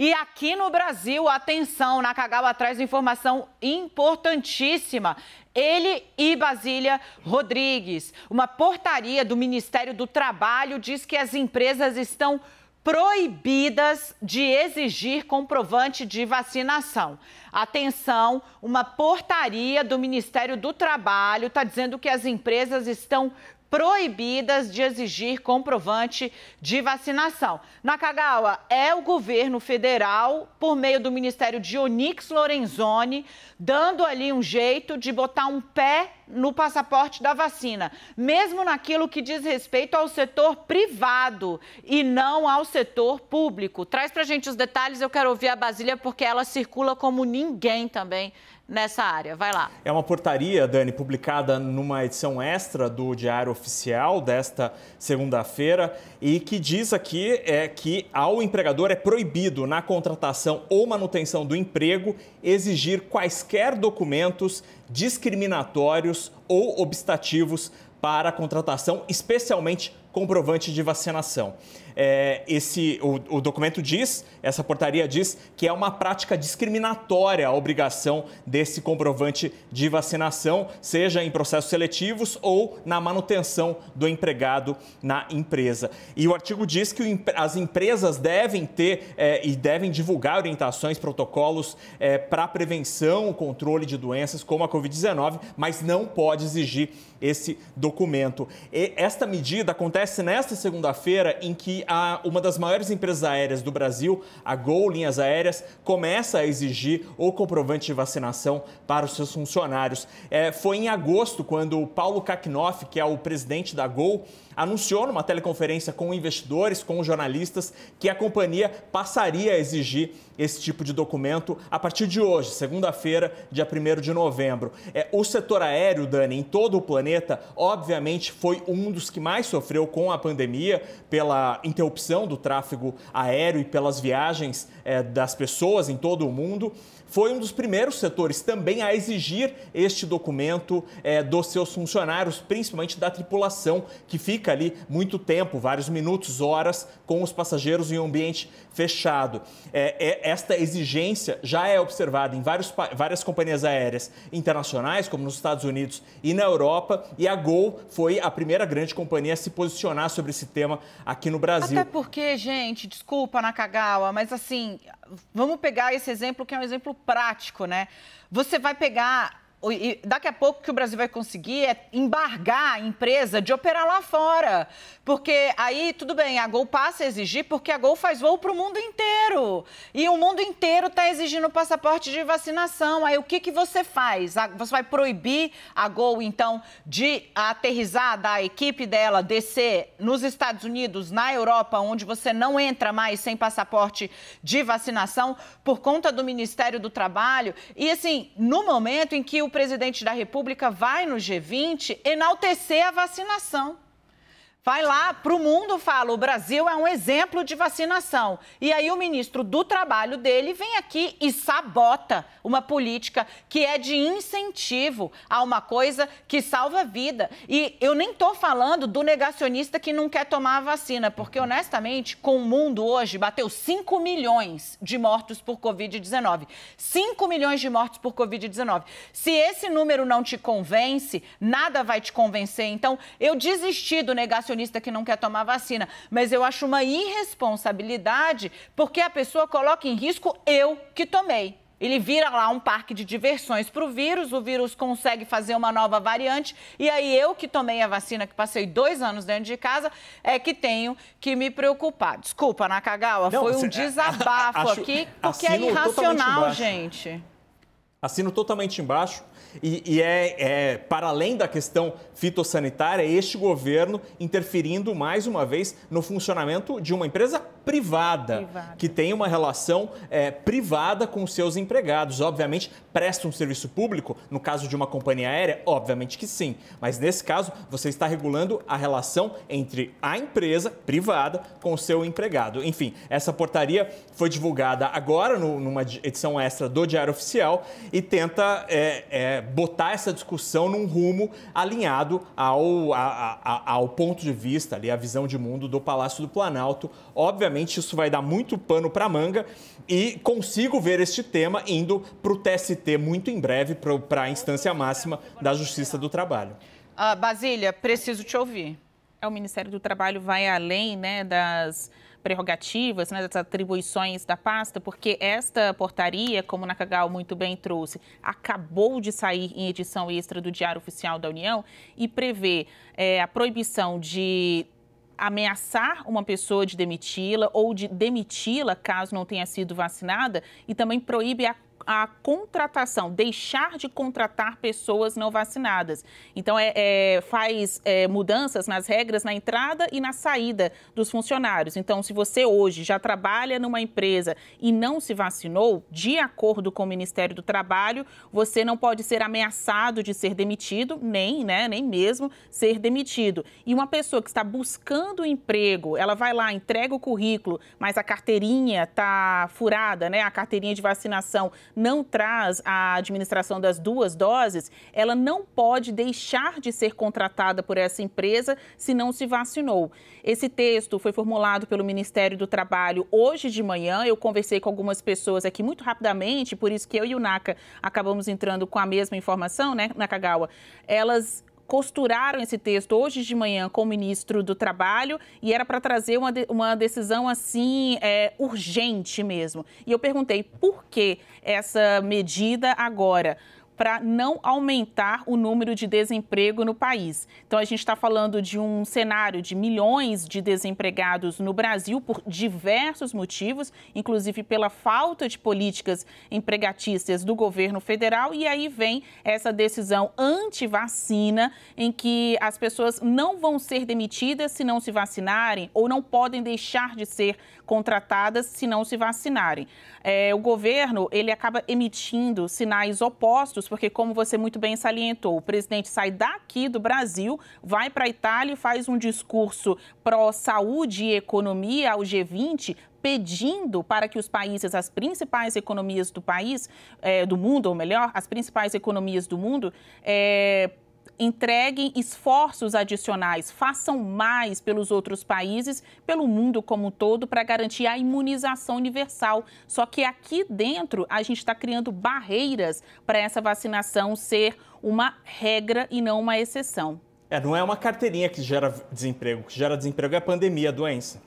E aqui no Brasil, atenção, Nakagawa traz informação importantíssima. Ele e Basília Rodrigues. Uma portaria do Ministério do Trabalho diz que as empresas estão proibidas de exigir comprovante de vacinação. Atenção, uma portaria do Ministério do Trabalho está dizendo que as empresas estão proibidas de exigir comprovante de vacinação. Nakagawa, é o governo federal, por meio do Ministério de Onix Lorenzoni, dando ali um jeito de botar um pé no passaporte da vacina, mesmo naquilo que diz respeito ao setor privado e não ao setor público. Traz a gente os detalhes, eu quero ouvir a Basília, porque ela circula como ninguém também nessa área. Vai lá. É uma portaria, Dani, publicada numa edição extra do Diário Oficial desta segunda-feira e que diz aqui é que ao empregador é proibido na contratação ou manutenção do emprego exigir quaisquer documentos discriminatórios ou obstativos para a contratação, especialmente comprovante de vacinação. É, esse, o, o, documento diz, essa portaria diz, que é uma prática discriminatória a obrigação desse comprovante de vacinação, seja em processos seletivos ou na manutenção do empregado na empresa. E o artigo diz que o, as empresas devem ter é, e devem divulgar orientações, protocolos é, para prevenção, controle de doenças como a Covid-19, mas não pode exigir esse documento. E esta medida acontece acontece nesta segunda-feira em que a, uma das maiores empresas aéreas do Brasil, a Gol Linhas Aéreas, começa a exigir o comprovante de vacinação para os seus funcionários. É, foi em agosto quando o Paulo Kaknoff, que é o presidente da Gol, anunciou numa teleconferência com investidores, com jornalistas, que a companhia passaria a exigir esse tipo de documento a partir de hoje, segunda-feira, dia 1 de novembro. É, o setor aéreo, Dani, em todo o planeta, obviamente foi um dos que mais sofreu com a pandemia, pela interrupção do tráfego aéreo e pelas viagens é, das pessoas em todo o mundo foi um dos primeiros setores também a exigir este documento é, dos seus funcionários, principalmente da tripulação, que fica ali muito tempo vários minutos, horas com os passageiros em um ambiente fechado. É, é, esta exigência já é observada em vários, várias companhias aéreas internacionais, como nos Estados Unidos e na Europa, e a Gol foi a primeira grande companhia a se posicionar sobre esse tema aqui no Brasil. Até porque, gente, desculpa, Nakagawa, mas assim, vamos pegar esse exemplo que é um exemplo prático, né? Você vai pegar e daqui a pouco que o Brasil vai conseguir é embargar a empresa de operar lá fora. Porque aí, tudo bem, a Gol passa a exigir, porque a Gol faz voo para o mundo inteiro. E o mundo inteiro está exigindo passaporte de vacinação. Aí o que, que você faz? Você vai proibir a Gol, então, de aterrizar da equipe dela, descer nos Estados Unidos, na Europa, onde você não entra mais sem passaporte de vacinação por conta do Ministério do Trabalho? E assim, no momento em que o o presidente da República vai no G20 enaltecer a vacinação vai lá para o mundo, fala: o Brasil é um exemplo de vacinação. E aí o ministro do Trabalho dele vem aqui e sabota uma política que é de incentivo a uma coisa que salva vida. E eu nem estou falando do negacionista que não quer tomar a vacina, porque uhum. honestamente, com o mundo hoje, bateu 5 milhões de mortos por Covid-19. 5 milhões de mortos por Covid-19. Se esse número não te convence, nada vai te convencer. Então, eu desisti do negacionista que não quer tomar vacina, mas eu acho uma irresponsabilidade porque a pessoa coloca em risco eu que tomei. Ele vira lá um parque de diversões para o vírus, o vírus consegue fazer uma nova variante, e aí eu que tomei a vacina, que passei dois anos dentro de casa, é que tenho que me preocupar. Desculpa, Nakagawa, Não, foi um assim, é, é, desabafo acho, aqui, porque é irracional, gente. Assino totalmente embaixo. E, e é, é, para além da questão fitossanitária, é este governo interferindo mais uma vez no funcionamento de uma empresa privada, privada. que tem uma relação é, privada com seus empregados. Obviamente, presta um serviço público, no caso de uma companhia aérea, obviamente que sim. Mas nesse caso, você está regulando a relação entre a empresa privada com o seu empregado. Enfim, essa portaria foi divulgada agora, no, numa edição extra do Diário Oficial, e tenta é, é, botar essa discussão num rumo alinhado ao, a, a, ao ponto de vista, ali, a visão de mundo do Palácio do Planalto. Obviamente, isso vai dar muito pano para manga e consigo ver este tema indo para o TST muito em breve, para a instância máxima da Justiça do Trabalho. Ah, Basília, preciso te ouvir. É, o Ministério do Trabalho vai além né, das prerrogativas, né, das atribuições da pasta, porque esta portaria, como o Nakagal muito bem trouxe, acabou de sair em edição extra do Diário Oficial da União e prevê é, a proibição de ameaçar uma pessoa de demiti-la ou de demiti-la caso não tenha sido vacinada e também proíbe a a contratação, deixar de contratar pessoas não vacinadas. Então, é, é faz é, mudanças nas regras na entrada e na saída dos funcionários. Então, se você hoje já trabalha numa empresa e não se vacinou, de acordo com o Ministério do Trabalho, você não pode ser ameaçado de ser demitido, nem, né, nem mesmo ser demitido. E uma pessoa que está buscando emprego, ela vai lá, entrega o currículo, mas a carteirinha está furada, né, a carteirinha de vacinação não traz a administração das duas doses, ela não pode deixar de ser contratada por essa empresa se não se vacinou. Esse texto foi formulado pelo Ministério do Trabalho hoje de manhã. Eu conversei com algumas pessoas aqui muito rapidamente, por isso que eu e o NACA acabamos entrando com a mesma informação, né, Nakagawa? Elas costuraram esse texto hoje de manhã com o ministro do Trabalho e era para trazer uma, de, uma decisão assim é, urgente mesmo. E eu perguntei por que essa medida agora? para não aumentar o número de desemprego no país. Então, a gente está falando de um cenário de milhões de desempregados no Brasil por diversos motivos, inclusive pela falta de políticas empregatícias do governo federal. E aí vem essa decisão anti-vacina, em que as pessoas não vão ser demitidas se não se vacinarem ou não podem deixar de ser contratadas se não se vacinarem. É, o governo ele acaba emitindo sinais opostos porque, como você muito bem salientou, o presidente sai daqui do Brasil, vai para a Itália e faz um discurso pró-saúde e economia ao G20, pedindo para que os países, as principais economias do país, é, do mundo, ou melhor, as principais economias do mundo, é, entreguem esforços adicionais, façam mais pelos outros países, pelo mundo como um todo, para garantir a imunização universal. Só que aqui dentro a gente está criando barreiras para essa vacinação ser uma regra e não uma exceção. É, não é uma carteirinha que gera desemprego. O que gera desemprego é a pandemia, a doença.